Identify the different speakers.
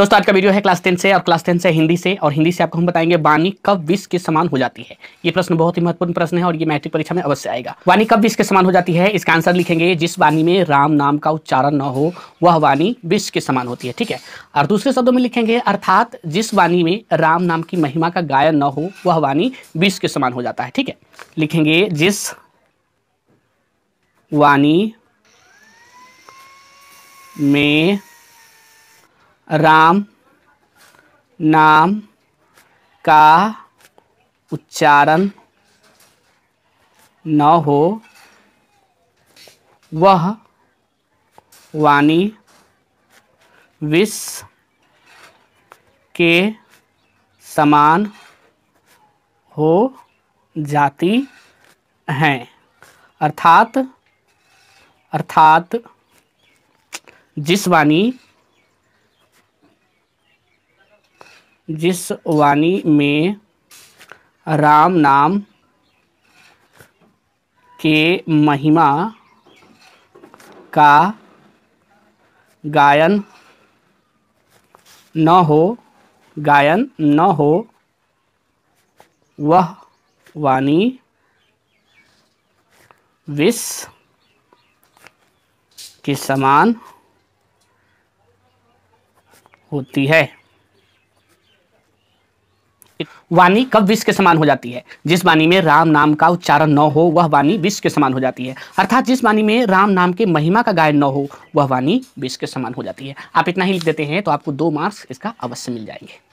Speaker 1: दोस्तों आज का वीडियो है क्लास टेन से और क्लास टेन से हिंदी से और हिंदी से आपको हम बताएंगे वाणी कब विश्व के समान हो जाती है ये प्रश्न बहुत ही महत्वपूर्ण प्रश्न है और ये मैट्रिक परीक्षा में अवश्य आएगा वाणी कब विश्व के समान हो जाती है इसका आंसर लिखेंगे जिस वाणी में राम नाम का उच्चारण न हो वह वाणी विश्व के समान होती है ठीक है और दूसरे शब्दों में लिखेंगे अर्थात जिस वाणी में राम नाम की महिमा का गायन न हो वह वाणी विश्व के समान हो जाता है ठीक है लिखेंगे जिस वाणी में राम नाम का उच्चारण न हो वह वाणी विश्व के समान हो जाती हैं अर्थात अर्थात जिस वाणी जिस वाणी में राम नाम के महिमा का गायन न हो गायन न हो वह वाणी विष के समान होती है वाणी कब विष के समान हो जाती है जिस वाणी में राम नाम का उच्चारण न हो वह वाणी विष के समान हो जाती है अर्थात जिस वाणी में राम नाम के महिमा का गायन न हो वह वाणी विष के समान हो जाती है आप इतना ही लिख देते हैं तो आपको दो मार्क्स इसका अवश्य मिल जाएंगे